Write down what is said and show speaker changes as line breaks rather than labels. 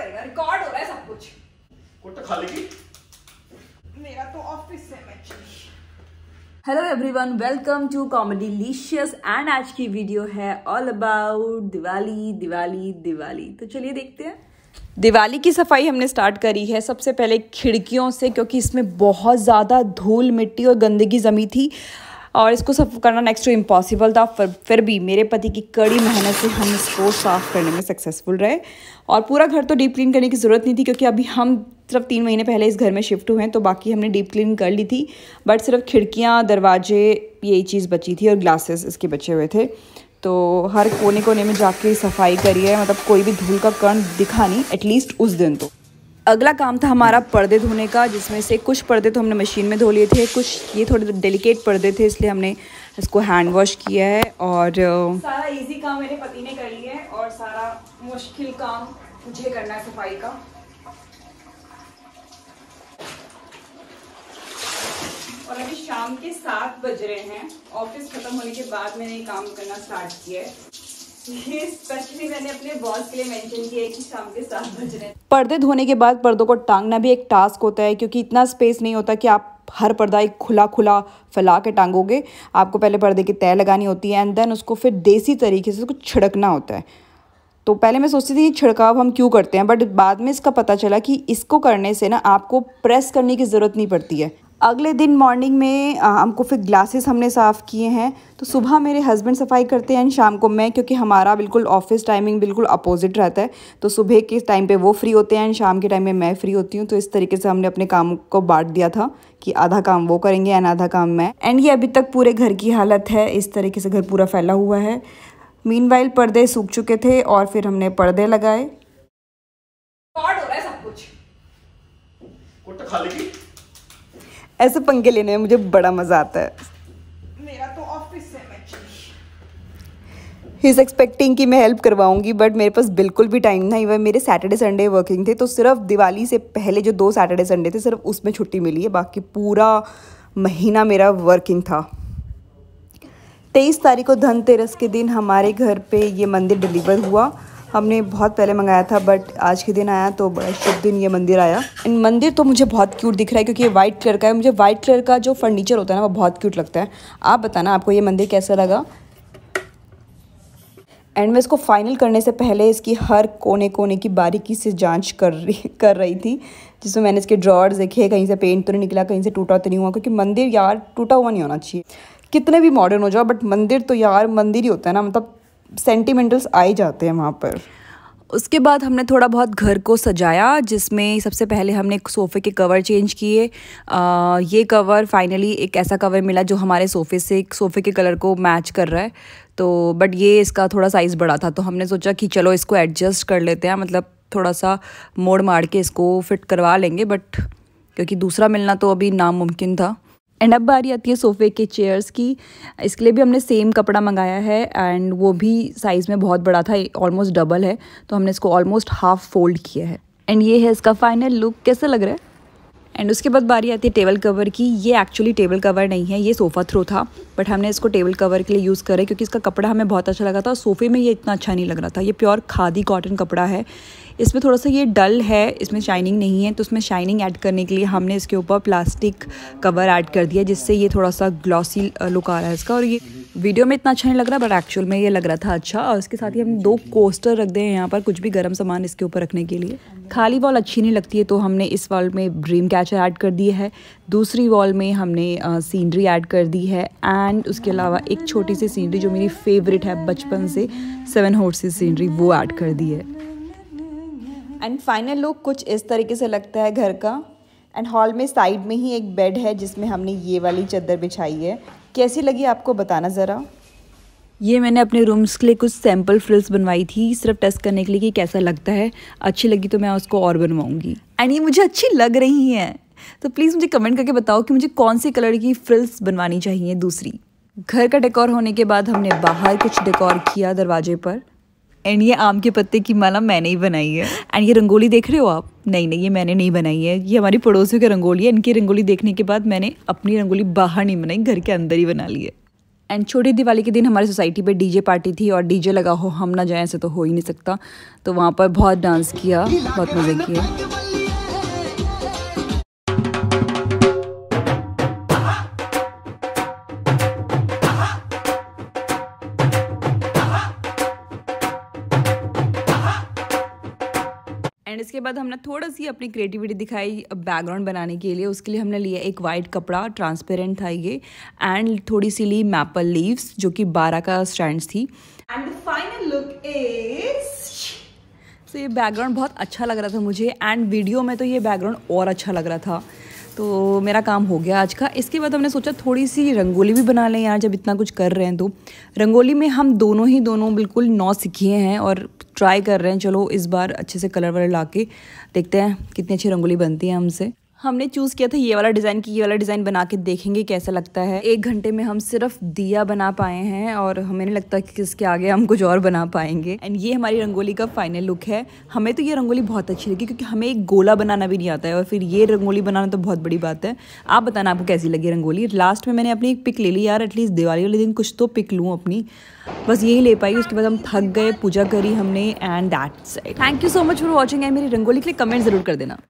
करेगा रिकॉर्ड हो रहा है सब कुछ कुट्टा तो खा लेगी मेरा तो ऑफिस है actually hello everyone welcome to comedylicious and आज की वीडियो है ऑल अबाउट दिवाली दिवाली दिवाली तो चलिए देखते हैं दिवाली की सफाई हमने स्टार्ट करी है सबसे पहले खिड़कियों से क्योंकि इसमें बहुत ज़्यादा धूल मिट्टी और गंदगी जमी थी और इसको सब करना नेक्स्ट टू इम्पॉसिबल था फिर भी मेरे पति की कड़ी मेहनत से हम इसको साफ़ करने में सक्सेसफुल रहे और पूरा घर तो डीप क्लीन करने की ज़रूरत नहीं थी क्योंकि अभी हम सिर्फ तीन महीने पहले इस घर में शिफ्ट हुए हैं तो बाकी हमने डीप क्लीन कर ली थी बट सिर्फ खिड़कियाँ दरवाजे यही चीज़ बची थी और ग्लासेस इसके बचे हुए थे तो हर कोने कोने में जाके सफाई करी है मतलब कोई भी धूल का कण दिखा नहीं एटलीस्ट उस दिन तो अगला काम था हमारा पर्दे धोने का जिसमें से कुछ पर्दे तो हमने मशीन में धो लिए थे कुछ ये थोड़े डेलिकेट पर्दे थे इसलिए हमने इसको हैंड वॉश किया है और सारा इजी काम मेरे पति ने कर लिया है और सारा मुश्किल काम मुझे करना है सफाई का और अभी शाम के सात बज रहे हैं ऑफिस ख़त्म होने के बाद मैंने ये काम करना स्टार्ट किया है पर्दे धोने के बाद पर्दों को टांगना भी एक टास्क होता है क्योंकि इतना स्पेस नहीं होता कि आप हर पर्दा एक खुला खुला फैला के टांगोगे आपको पहले पर्दे की तय लगानी होती है एंड देन उसको फिर देसी तरीके से उसको छिड़कना होता है तो पहले मैं सोचती थी कि छिड़काव हम क्यों करते हैं बट बाद में इसका पता चला कि इसको करने से ना आपको प्रेस करने की ज़रूरत नहीं पड़ती है अगले दिन मॉर्निंग में हमको फिर ग्लासेस हमने साफ़ किए हैं तो सुबह मेरे हस्बैंड सफाई करते हैं एंड शाम को मैं क्योंकि हमारा बिल्कुल ऑफिस टाइमिंग बिल्कुल अपोजिट रहता है तो सुबह के टाइम पे वो फ्री होते हैं एंड शाम के टाइम में मैं फ्री होती हूँ तो इस तरीके से हमने अपने काम को बांट दिया था कि आधा काम वो करेंगे एंड आधा काम मैं एंड ये अभी तक पूरे घर की हालत है इस तरीके से घर पूरा फैला हुआ है मीन पर्दे सूख चुके थे और फिर हमने पर्दे लगाए सब कुछ ऐसे पंखे लेने में मुझे बड़ा मज़ा आता है मेरा तो ऑफिस है ही इज़ एक्सपेक्टिंग कि मैं हेल्प करवाऊंगी बट मेरे पास बिल्कुल भी टाइम नहीं वह मेरे सैटरडे संडे वर्किंग थे तो सिर्फ दिवाली से पहले जो दो सैटरडे संडे थे सिर्फ उसमें छुट्टी मिली है बाकी पूरा महीना मेरा वर्किंग था तेईस तारीख को धनतेरस के दिन हमारे घर पे ये मंदिर डिलीवर हुआ हमने बहुत पहले मंगाया था बट आज के दिन आया तो बड़ा शुभ दिन ये मंदिर आया इन मंदिर तो मुझे बहुत क्यूट दिख रहा है क्योंकि ये वाइट कलर का है मुझे वाइट कलर का जो फर्नीचर होता है ना वो बहुत क्यूट लगता है आप बताना आपको ये मंदिर कैसा लगा एंड मैं इसको फाइनल करने से पहले इसकी हर कोने कोने की बारीकी से जांच कर रही कर रही थी जिसमें मैंने इसके ड्रॉर्स देखे कहीं से पेंट तो नहीं निकला कहीं से टूटा तो नहीं हुआ क्योंकि मंदिर यार टूटा हुआ नहीं होना चाहिए कितने भी मॉडर्न हो जाओ बट मंदिर तो यार मंदिर ही होता है ना मतलब सेंटिमेंटल्स आ ही जाते हैं वहाँ पर उसके बाद हमने थोड़ा बहुत घर को सजाया जिसमें सबसे पहले हमने सोफ़े के कवर चेंज किए ये कवर फाइनली एक ऐसा कवर मिला जो हमारे सोफ़े से एक सोफ़े के कलर को मैच कर रहा है तो बट ये इसका थोड़ा साइज़ बड़ा था तो हमने सोचा कि चलो इसको एडजस्ट कर लेते हैं मतलब थोड़ा सा मोड़ मार के इसको फिट करवा लेंगे बट क्योंकि दूसरा मिलना तो अभी नामुमकिन था एंड अब बारी आती है सोफ़े के चेयर्स की इसके लिए भी हमने सेम कपड़ा मंगाया है एंड वो भी साइज़ में बहुत बड़ा था ऑलमोस्ट डबल है तो हमने इसको ऑलमोस्ट हाफ फोल्ड किया है एंड ये है इसका फाइनल लुक कैसा लग रहा है एंड उसके बाद बारी आती है टेबल कवर की ये एक्चुअली टेबल कवर नहीं है ये सोफ़ा थ्रो था बट हमने इसको टेबल कवर के लिए यूज़ करें क्योंकि इसका कपड़ा हमें बहुत अच्छा लगा था और सोफ़े में ये इतना अच्छा नहीं लग रहा था ये प्योर खादी कॉटन कपड़ा है इसमें थोड़ा सा ये डल है इसमें शाइनिंग नहीं है तो उसमें शाइनिंग ऐड करने के लिए हमने इसके ऊपर प्लास्टिक कवर ऐड कर दिया जिससे ये थोड़ा सा ग्लॉसी लुक आ रहा है इसका और ये वीडियो में इतना अच्छा नहीं लग रहा बट एक्चुअल में ये लग रहा था अच्छा और इसके साथ ही हम दो कोस्टर रख दें यहाँ पर कुछ भी गर्म सामान इसके ऊपर रखने के लिए खाली वॉल अच्छी नहीं लगती है तो हमने इस वॉल में ड्रीम कैचर ऐड कर दी है दूसरी वॉल में हमने सीनरी ऐड कर दी है एंड एंड उसके अलावा एक छोटी सी सीनरी जो मेरी फेवरेट है बचपन से सेवन हॉर्सेस सीनरी वो ऐड कर दी है एंड फाइनल लुक कुछ इस तरीके से लगता है घर का एंड हॉल में साइड में ही एक बेड है जिसमें हमने ये वाली चादर बिछाई है कैसी लगी आपको बताना ज़रा ये मैंने अपने रूम्स के लिए कुछ सैम्पल फ्रिल्स बनवाई थी सिर्फ टेस्ट करने के लिए कि कैसा लगता है अच्छी लगी तो मैं उसको और बनवाऊँगी एंड ये मुझे अच्छी लग रही हैं तो प्लीज़ मुझे कमेंट करके बताओ कि मुझे कौन से कलर की फ्रिल्स बनवानी चाहिए दूसरी घर का डेकोर होने के बाद हमने बाहर कुछ डेकोर किया दरवाजे पर एंड ये आम के पत्ते की माला मैंने ही बनाई है एंड ये रंगोली देख रहे हो आप नहीं नहीं ये मैंने नहीं बनाई है ये हमारी पड़ोसियों की रंगोली है इनकी रंगोली देखने के बाद मैंने अपनी रंगोली बाहर नहीं बनाई घर के अंदर ही बना ली है एंड छोटी दिवाली के दिन हमारी सोसाइटी पे डीजे पार्टी थी और डीजे लगा हो हम ना जाएं ऐसे तो हो ही नहीं सकता तो वहाँ पर बहुत डांस किया बहुत मज़े किए एंड इसके बाद हमने थोड़ा सी अपनी क्रिएटिविटी दिखाई बैकग्राउंड बनाने के लिए उसके लिए हमने लिया एक वाइट कपड़ा ट्रांसपेरेंट था ये एंड थोड़ी सी ली मैपल लीव्स जो कि बारह का स्टैंड थी and the final look is so ये बैकग्राउंड बहुत अच्छा लग रहा था मुझे एंड वीडियो में तो ये बैकग्राउंड और अच्छा लग रहा था तो मेरा काम हो गया आज का इसके बाद हमने सोचा थोड़ी सी रंगोली भी बना लें यार जब इतना कुछ कर रहे हैं तो रंगोली में हम दोनों ही दोनों बिल्कुल नौ सीखिए हैं और ट्राई कर रहे हैं चलो इस बार अच्छे से कलर वलर ला के देखते हैं कितनी अच्छी रंगोली बनती है हमसे हमने चूज़ किया था ये वाला डिज़ाइन की ये वाला डिज़ाइन बना के देखेंगे कैसा लगता है एक घंटे में हम सिर्फ दिया बना पाए हैं और हमें नहीं लगता कि इसके आगे हम कुछ और बना पाएंगे एंड ये हमारी रंगोली का फाइनल लुक है हमें तो ये रंगोली बहुत अच्छी लगी क्योंकि हमें एक गोला बनाना भी नहीं आता है और फिर ये रंगोली बनाना तो बहुत बड़ी बात है आप बताना आपको कैसी लगी रंगोली लास्ट में मैंने अपनी एक पिक ले ली यार एटलीस्ट दिवाली वाले दिन कुछ तो पिक लूँ अपनी बस यही ले पाई उसके बाद हम थक गए पूजा करी हमने and that's thank you so much for watching and मेरी रंगोली के लिए कमेंट जरूर कर देना